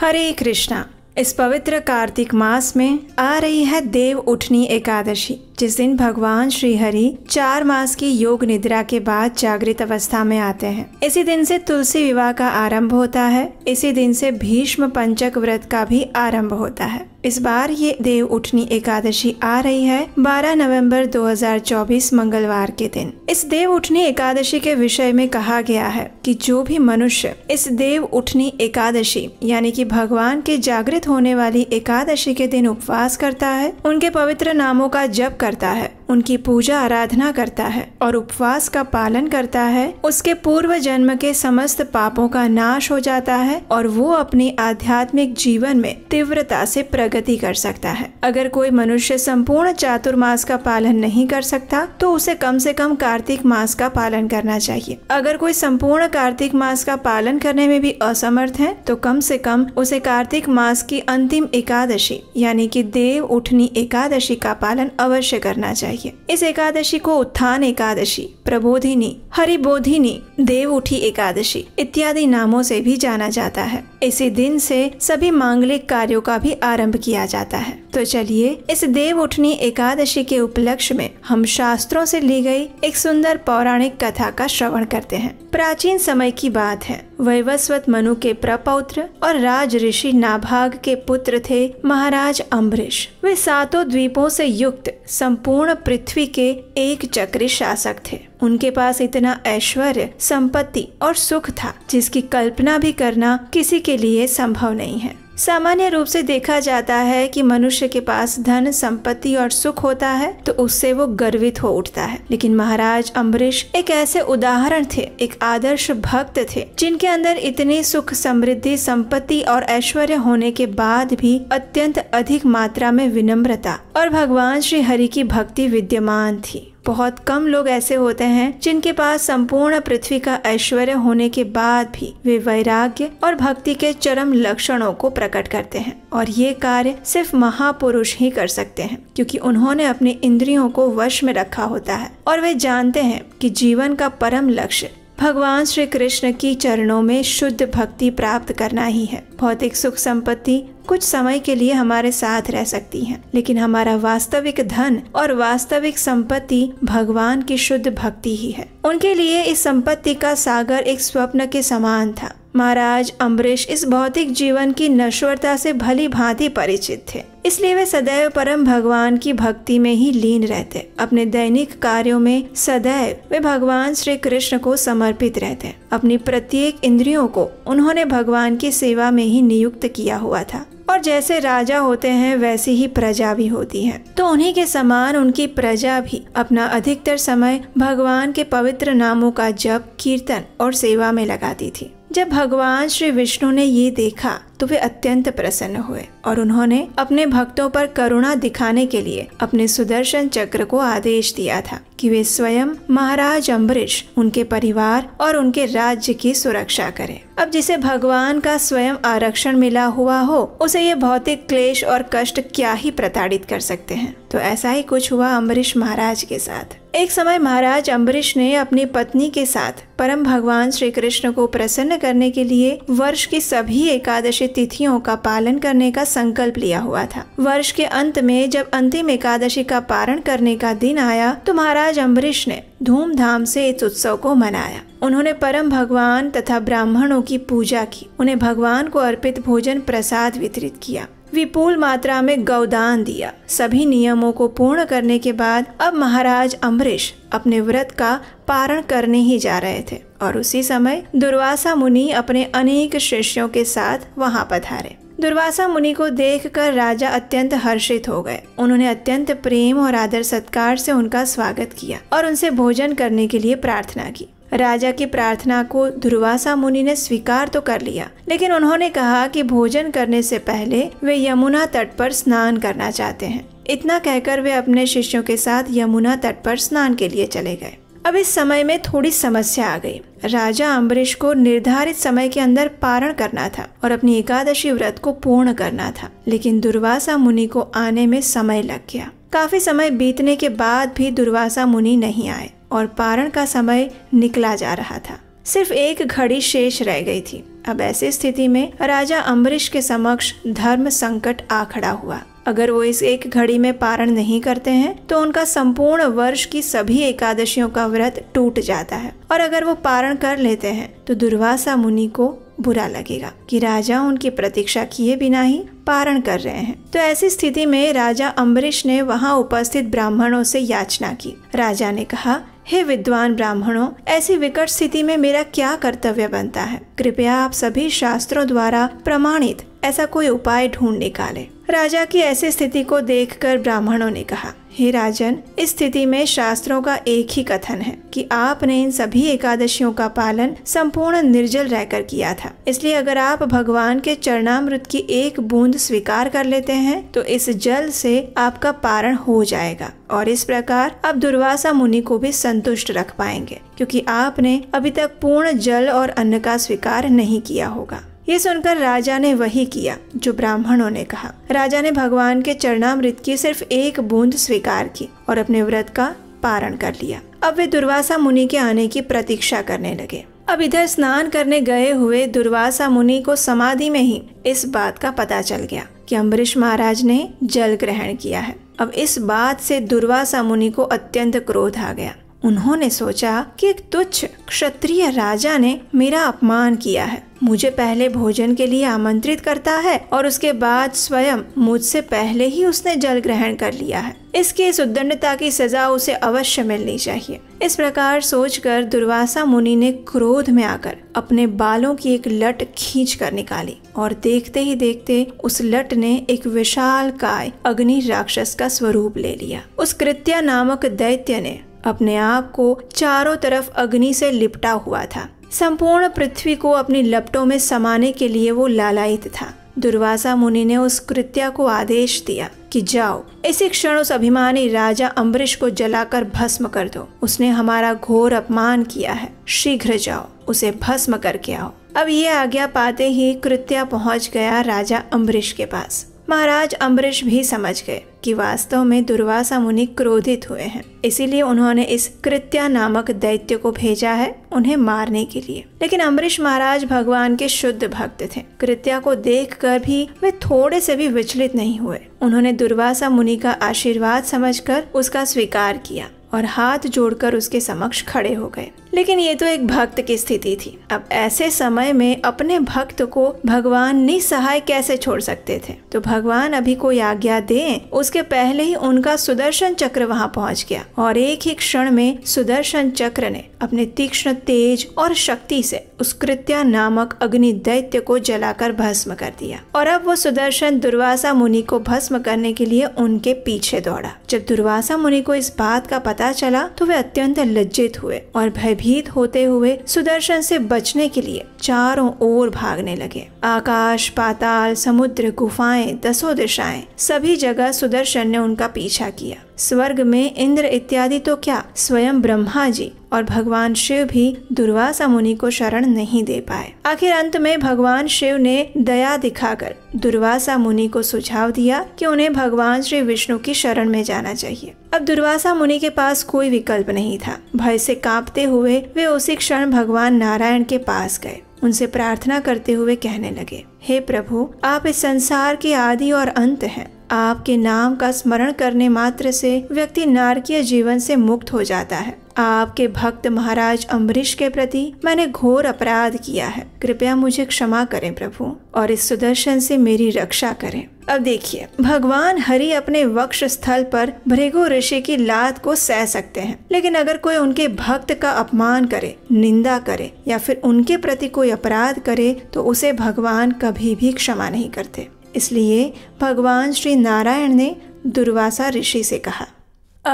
हरे कृष्णा इस पवित्र कार्तिक मास में आ रही है देव उठनी एकादशी जिस दिन भगवान श्री हरि चार मास की योग निद्रा के बाद जागृत अवस्था में आते हैं इसी दिन से तुलसी विवाह का आरंभ होता है इसी दिन से भीष्म पंचक व्रत का भी आरंभ होता है इस बार ये देव उठनी एकादशी आ रही है 12 नवंबर 2024 मंगलवार के दिन इस देव उठनी एकादशी के विषय में कहा गया है कि जो भी मनुष्य इस देव उठनी एकादशी यानी कि भगवान के जागृत होने वाली एकादशी के दिन उपवास करता है उनके पवित्र नामों का जप कर करता है उनकी पूजा आराधना करता है और उपवास का पालन करता है उसके पूर्व जन्म के समस्त पापों का नाश हो जाता है और वो अपने आध्यात्मिक जीवन में तीव्रता से प्रगति कर सकता है अगर कोई मनुष्य संपूर्ण चातुर्मास का पालन नहीं कर सकता तो उसे कम से कम कार्तिक मास का पालन करना चाहिए अगर कोई संपूर्ण कार्तिक मास का पालन करने में भी असमर्थ है तो कम से कम उसे कार्तिक मास की अंतिम एकादशी यानी कि देव उठनी एकादशी का पालन अवश्य करना चाहिए चाहिए इस एकादशी को उत्थान एकादशी प्रबोधिनी हरिबोधिनी देव उठी एकादशी इत्यादि नामों से भी जाना जाता है इसी दिन से सभी मांगलिक कार्यों का भी आरंभ किया जाता है तो चलिए इस देव उठनी एकादशी के उपलक्ष्य में हम शास्त्रों से ली गई एक सुंदर पौराणिक कथा का श्रवण करते हैं प्राचीन समय की बात है वैवस्वत मनु के प्रपौत्र और राज ऋषि नाभाग के पुत्र थे महाराज अम्बरीश वे सातों द्वीपों से युक्त संपूर्ण पृथ्वी के एक चक्री शासक थे उनके पास इतना ऐश्वर्य संपत्ति और सुख था जिसकी कल्पना भी करना किसी के लिए संभव नहीं है सामान्य रूप से देखा जाता है कि मनुष्य के पास धन संपत्ति और सुख होता है तो उससे वो गर्वित हो उठता है लेकिन महाराज अम्बरीश एक ऐसे उदाहरण थे एक आदर्श भक्त थे जिनके अंदर इतनी सुख समृद्धि संपत्ति और ऐश्वर्य होने के बाद भी अत्यंत अधिक मात्रा में विनम्रता और भगवान श्री हरि की भक्ति विद्यमान थी बहुत कम लोग ऐसे होते हैं जिनके पास संपूर्ण पृथ्वी का ऐश्वर्य होने के बाद भी वे वैराग्य और भक्ति के चरम लक्षणों को प्रकट करते हैं और ये कार्य सिर्फ महापुरुष ही कर सकते हैं क्योंकि उन्होंने अपने इंद्रियों को वश में रखा होता है और वे जानते हैं कि जीवन का परम लक्ष्य भगवान श्री कृष्ण की चरणों में शुद्ध भक्ति प्राप्त करना ही है भौतिक सुख संपत्ति कुछ समय के लिए हमारे साथ रह सकती हैं, लेकिन हमारा वास्तविक धन और वास्तविक संपत्ति भगवान की शुद्ध भक्ति ही है उनके लिए इस संपत्ति का सागर एक स्वप्न के समान था महाराज अम्बरीश इस भौतिक जीवन की नश्वरता से भली भांति परिचित थे इसलिए वे सदैव परम भगवान की भक्ति में ही लीन रहते अपने दैनिक कार्यों में सदैव वे भगवान श्री कृष्ण को समर्पित रहते अपनी प्रत्येक इंद्रियों को उन्होंने भगवान की सेवा में ही नियुक्त किया हुआ था और जैसे राजा होते हैं वैसी ही प्रजा भी होती है तो उन्हीं के समान उनकी प्रजा भी अपना अधिकतर समय भगवान के पवित्र नामों का जप कीर्तन और सेवा में लगाती थी जब भगवान श्री विष्णु ने ये देखा तो वे अत्यंत प्रसन्न हुए और उन्होंने अपने भक्तों पर करुणा दिखाने के लिए अपने सुदर्शन चक्र को आदेश दिया था कि वे स्वयं महाराज अम्बरीश उनके परिवार और उनके राज्य की सुरक्षा करें अब जिसे भगवान का स्वयं आरक्षण मिला हुआ हो उसे ये भौतिक क्लेश और कष्ट क्या ही प्रताड़ित कर सकते हैं तो ऐसा ही कुछ हुआ अम्बरीश महाराज के साथ एक समय महाराज अम्बरीश ने अपनी पत्नी के साथ परम भगवान श्री कृष्ण को प्रसन्न करने के लिए वर्ष की सभी एकादशी तिथियों का पालन करने का संकल्प लिया हुआ था वर्ष के अंत में जब अंतिम एकादशी का पारण करने का दिन आया तो महाराज अम्बरीश ने धूमधाम से इस उत्सव को मनाया उन्होंने परम भगवान तथा ब्राह्मणों की पूजा की उन्हें भगवान को अर्पित भोजन प्रसाद वितरित किया विपुल मात्रा में गौदान दिया सभी नियमों को पूर्ण करने के बाद अब महाराज अम्बरीश अपने व्रत का पारण करने ही जा रहे थे और उसी समय दुर्वासा मुनि अपने अनेक शिष्यों के साथ वहां पधारे दुर्वासा मुनि को देखकर राजा अत्यंत हर्षित हो गए उन्होंने अत्यंत प्रेम और आदर सत्कार से उनका स्वागत किया और उनसे भोजन करने के लिए प्रार्थना की राजा की प्रार्थना को दुर्वासा मुनि ने स्वीकार तो कर लिया लेकिन उन्होंने कहा कि भोजन करने से पहले वे यमुना तट पर स्नान करना चाहते हैं इतना कहकर वे अपने शिष्यों के साथ यमुना तट पर स्नान के लिए चले गए अब इस समय में थोड़ी समस्या आ गई राजा अम्बरीश को निर्धारित समय के अंदर पारण करना था और अपनी एकादशी व्रत को पूर्ण करना था लेकिन दुर्वासा मुनि को आने में समय लग गया काफी समय बीतने के बाद भी दुर्वासा मुनि नहीं आए और पारण का समय निकला जा रहा था सिर्फ एक घड़ी शेष रह गई थी अब ऐसी स्थिति में राजा अम्बरीश के समक्ष धर्म संकट आ खड़ा हुआ अगर वो इस एक घड़ी में पारण नहीं करते हैं तो उनका संपूर्ण वर्ष की सभी एकादशियों का व्रत टूट जाता है और अगर वो पारण कर लेते हैं तो दुर्वासा मुनि को बुरा लगेगा कि राजा उनकी प्रतीक्षा किए बिना ही पारण कर रहे हैं तो ऐसी स्थिति में राजा अम्बरीश ने वहाँ उपस्थित ब्राह्मणों से याचना की राजा ने कहा हे विद्वान ब्राह्मणों ऐसी विकट स्थिति में मेरा क्या कर्तव्य बनता है कृपया आप सभी शास्त्रों द्वारा प्रमाणित ऐसा कोई उपाय ढूंढ निकाले राजा की ऐसी स्थिति को देखकर ब्राह्मणों ने कहा हे राजन इस स्थिति में शास्त्रों का एक ही कथन है कि आपने इन सभी एकादशियों का पालन संपूर्ण निर्जल रहकर किया था इसलिए अगर आप भगवान के चरणामृत की एक बूंद स्वीकार कर लेते हैं तो इस जल से आपका पारण हो जाएगा और इस प्रकार आप दुर्वासा मुनि को भी संतुष्ट रख पाएंगे क्योंकि आपने अभी तक पूर्ण जल और अन्न का स्वीकार नहीं किया होगा ये सुनकर राजा ने वही किया जो ब्राह्मणों ने कहा राजा ने भगवान के चरणामृत की सिर्फ एक बूंद स्वीकार की और अपने व्रत का पारण कर लिया अब वे दुर्वासा मुनि के आने की प्रतीक्षा करने लगे अब इधर स्नान करने गए हुए दुर्वासा मुनि को समाधि में ही इस बात का पता चल गया कि अम्बरीश महाराज ने जल ग्रहण किया है अब इस बात से दुर्वासा मुनि को अत्यंत क्रोध आ गया उन्होंने सोचा कि एक तुच्छ क्षत्रिय राजा ने मेरा अपमान किया है मुझे पहले भोजन के लिए आमंत्रित करता है और उसके बाद स्वयं मुझसे पहले ही उसने जल ग्रहण कर लिया है इसके इस उद्दंडता की सजा उसे अवश्य मिलनी चाहिए इस प्रकार सोचकर दुर्वासा मुनि ने क्रोध में आकर अपने बालों की एक लट खींच कर निकाली और देखते ही देखते उस लट ने एक विशाल काय अग्नि राक्षस का स्वरूप ले लिया उस कृत्या नामक दैत्य ने अपने आप को चारों तरफ अग्नि से लिपटा हुआ था संपूर्ण पृथ्वी को अपनी लपटों में समाने के लिए वो लालायित था दुर्वासा मुनि ने उस कृत्या को आदेश दिया कि जाओ इसी क्षण उस अभिमानी राजा अम्बरीश को जलाकर भस्म कर दो उसने हमारा घोर अपमान किया है शीघ्र जाओ उसे भस्म करके आओ अब ये आज्ञा पाते ही कृत्या पहुंच गया राजा अम्बरीश के पास महाराज अम्बरीश भी समझ गए कि वास्तव में दुर्वासा मुनि क्रोधित हुए हैं इसीलिए उन्होंने इस कृत्या नामक दैत्य को भेजा है उन्हें मारने के लिए लेकिन अम्बरीश महाराज भगवान के शुद्ध भक्त थे कृत्या को कर भी वे थोड़े से भी विचलित नहीं हुए उन्होंने दुर्वासा मुनि का आशीर्वाद समझ उसका स्वीकार किया और हाथ जोड़कर उसके समक्ष खड़े हो गए लेकिन ये तो एक भक्त की स्थिति थी अब ऐसे समय में अपने भक्त को भगवान निसहाय कैसे छोड़ सकते थे तो भगवान अभी कोई आज्ञा दे उसके पहले ही उनका सुदर्शन चक्र वहाँ पहुँच गया और एक ही क्षण में सुदर्शन चक्र ने अपने तीक्ष्ण तेज और शक्ति से उस कृत्या नामक अग्नि दैत्य को जलाकर भस्म कर दिया और अब वो सुदर्शन दुर्वासा मुनि को भस्म करने के लिए उनके पीछे दौड़ा जब दुर्वासा मुनि को इस बात का पता चला तो वे अत्यंत लज्जित हुए और भय भयभीत होते हुए सुदर्शन से बचने के लिए चारों ओर भागने लगे आकाश पाताल समुद्र गुफाएं दसों दिशाएं सभी जगह सुदर्शन ने उनका पीछा किया स्वर्ग में इंद्र इत्यादि तो क्या स्वयं ब्रह्मा जी और भगवान शिव भी दुर्वासा मुनि को शरण नहीं दे पाए आखिर अंत में भगवान शिव ने दया दिखाकर दुर्वासा मुनि को सुझाव दिया कि उन्हें भगवान श्री विष्णु की शरण में जाना चाहिए अब दुर्वासा मुनि के पास कोई विकल्प नहीं था भय से कांपते हुए वे उसी क्षण भगवान नारायण के पास गए उनसे प्रार्थना करते हुए कहने लगे हे प्रभु आप इस संसार के आदि और अंत हैं आपके नाम का स्मरण करने मात्र से व्यक्ति नारकीय जीवन से मुक्त हो जाता है आपके भक्त महाराज अम्बरीश के प्रति मैंने घोर अपराध किया है कृपया मुझे क्षमा करें प्रभु और इस सुदर्शन से मेरी रक्षा करें अब देखिए भगवान हरि अपने वक्ष स्थल पर भृगु ऋषि की लात को सह सकते हैं लेकिन अगर कोई उनके भक्त का अपमान करे निंदा करे या फिर उनके प्रति कोई अपराध करे तो उसे भगवान कभी भी क्षमा नहीं करते इसलिए भगवान श्री नारायण ने दुर्वासा ऋषि से कहा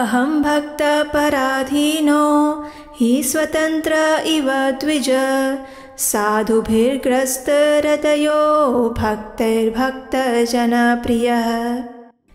अहम भक्त पराधीनो ही स्वतंत्र इव द्विज साधुभिर्ग्रस्त भक्त भक्तिर्भक्त जन प्रिय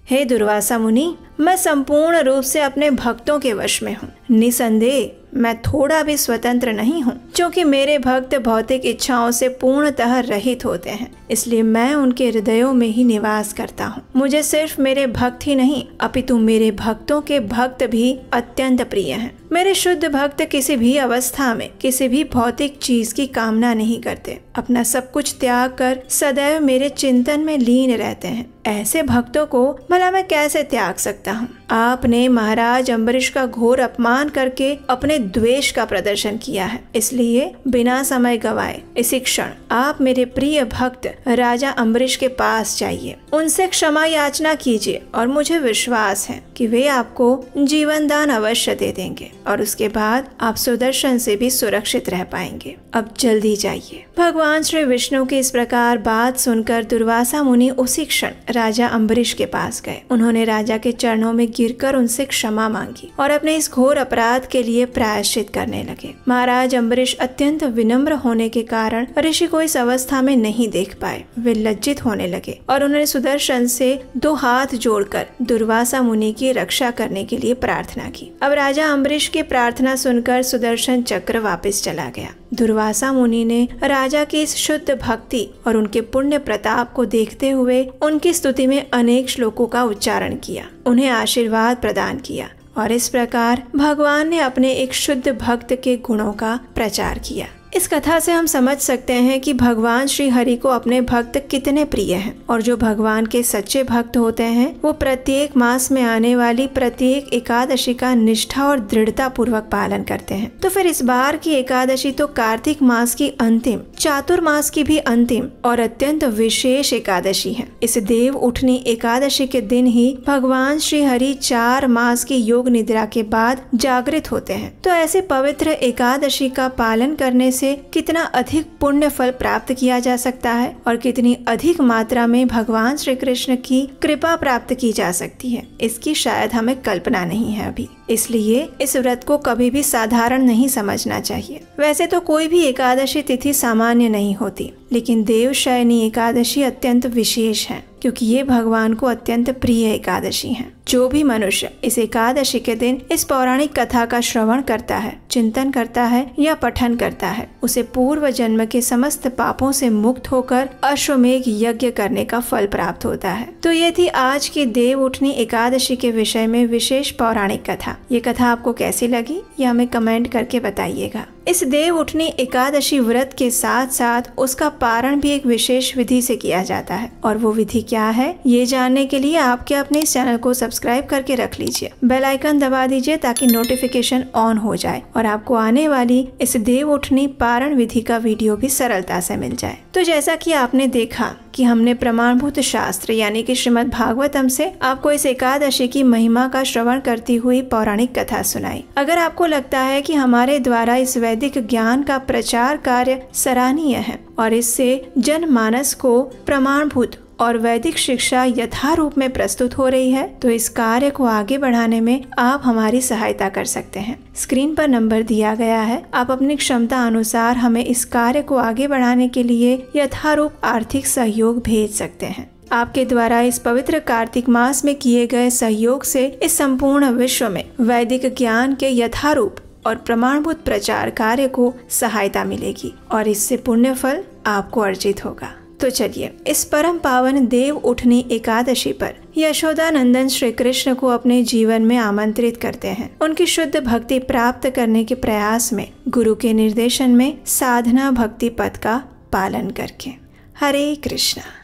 हे दुर्वासा मुनि मैं संपूर्ण रूप से अपने भक्तों के वश में हूँ निसंदेह मैं थोड़ा भी स्वतंत्र नहीं हूँ क्योंकि मेरे भक्त भौतिक इच्छाओं से पूर्णतः रहित होते हैं इसलिए मैं उनके हृदयों में ही निवास करता हूँ मुझे सिर्फ मेरे भक्त ही नहीं अपितु मेरे भक्तों के भक्त भी अत्यंत प्रिय हैं। मेरे शुद्ध भक्त किसी भी अवस्था में किसी भी भौतिक चीज की कामना नहीं करते अपना सब कुछ त्याग कर सदैव मेरे चिंतन में लीन रहते हैं ऐसे भक्तों को भला मैं कैसे त्याग सकता करता हूँ आपने महाराज अम्बरीश का घोर अपमान करके अपने द्वेष का प्रदर्शन किया है इसलिए बिना समय गवाए इसी क्षण आप मेरे प्रिय भक्त राजा अम्बरीश के पास जाइए उनसे क्षमा याचना कीजिए और मुझे विश्वास है कि वे आपको जीवन दान अवश्य दे देंगे और उसके बाद आप सुदर्शन से भी सुरक्षित रह पाएंगे अब जल्दी जाइए भगवान श्री विष्णु के इस प्रकार बात सुनकर दुर्वासा मुनि उसी क्षण राजा अम्बरीश के पास गए उन्होंने राजा के चरणों में गिरकर उनसे क्षमा मांगी और अपने इस घोर अपराध के लिए प्रायश्चित करने लगे महाराज अम्बरीश अत्यंत विनम्र होने के कारण ऋषि को इस अवस्था में नहीं देख पाए वे लज्जित होने लगे और उन्होंने सुदर्शन से दो हाथ जोड़कर दुर्वासा मुनि की रक्षा करने के लिए प्रार्थना की अब राजा अम्बरीश की प्रार्थना सुनकर सुदर्शन चक्र वापस चला गया दुर्वासा मुनि ने राजा की इस शुद्ध भक्ति और उनके पुण्य प्रताप को देखते हुए उनकी स्तुति में अनेक श्लोकों का उच्चारण किया उन्हें आशीर्वाद प्रदान किया और इस प्रकार भगवान ने अपने एक शुद्ध भक्त के गुणों का प्रचार किया इस कथा से हम समझ सकते हैं कि भगवान श्री हरि को अपने भक्त कितने प्रिय हैं और जो भगवान के सच्चे भक्त होते हैं वो प्रत्येक मास में आने वाली प्रत्येक एकादशी का निष्ठा और दृढ़ता पूर्वक पालन करते हैं तो फिर इस बार की एकादशी तो कार्तिक मास की अंतिम चातुर्मास की भी अंतिम और अत्यंत विशेष एकादशी है इस देव उठनी एकादशी के दिन ही भगवान श्री हरि चार मास की योग निद्रा के बाद जागृत होते हैं तो ऐसे पवित्र एकादशी का पालन करने से कितना अधिक पुण्य फल प्राप्त किया जा सकता है और कितनी अधिक मात्रा में भगवान श्री कृष्ण की कृपा प्राप्त की जा सकती है इसकी शायद हमें कल्पना नहीं है अभी इसलिए इस व्रत को कभी भी साधारण नहीं समझना चाहिए वैसे तो कोई भी एकादशी तिथि सामान्य नहीं होती लेकिन देव शयनी एकादशी अत्यंत विशेष है क्योंकि ये भगवान को अत्यंत प्रिय एकादशी है जो भी मनुष्य इस एकादशी के दिन इस पौराणिक कथा का श्रवण करता है चिंतन करता है या पठन करता है उसे पूर्व जन्म के समस्त पापों से मुक्त होकर अश्वमेघ यज्ञ करने का फल प्राप्त होता है तो ये थी आज की देव उठनी एकादशी के विषय में विशेष पौराणिक कथा ये कथा आपको कैसी लगी ये हमें कमेंट करके बताइएगा इस देव उठनी एकादशी व्रत के साथ साथ उसका पारण भी एक विशेष विधि से किया जाता है और वो विधि क्या है ये जानने के लिए आपके अपने इस चैनल को सब्सक्राइब करके रख लीजिए बेल आइकन दबा दीजिए ताकि नोटिफिकेशन ऑन हो जाए और आपको आने वाली इस देव उठनी पारण विधि का वीडियो भी सरलता से मिल जाए तो जैसा की आपने देखा कि हमने प्रमाणभूत शास्त्र यानी कि श्रीमद् भागवतम से आपको इस एकादशी की महिमा का श्रवण करती हुई पौराणिक कथा सुनाई अगर आपको लगता है कि हमारे द्वारा इस वैदिक वैदिक ज्ञान का प्रचार कार्य सराहनीय है और इससे जनमानस को प्रमाणभूत और वैदिक शिक्षा यथारूप में प्रस्तुत हो रही है तो इस कार्य को आगे बढ़ाने में आप हमारी सहायता कर सकते हैं स्क्रीन पर नंबर दिया गया है आप अपनी क्षमता अनुसार हमें इस कार्य को आगे बढ़ाने के लिए यथारूप आर्थिक सहयोग भेज सकते हैं आपके द्वारा इस पवित्र कार्तिक मास में किए गए सहयोग से इस संपूर्ण विश्व में वैदिक ज्ञान के यथारूप और प्रमाणभूत प्रचार कार्य को सहायता मिलेगी और इससे पुण्य फल आपको अर्जित होगा तो चलिए इस परम पावन देव उठनी एकादशी पर यशोदा नंदन श्री कृष्ण को अपने जीवन में आमंत्रित करते हैं उनकी शुद्ध भक्ति प्राप्त करने के प्रयास में गुरु के निर्देशन में साधना भक्ति पद का पालन करके हरे कृष्णा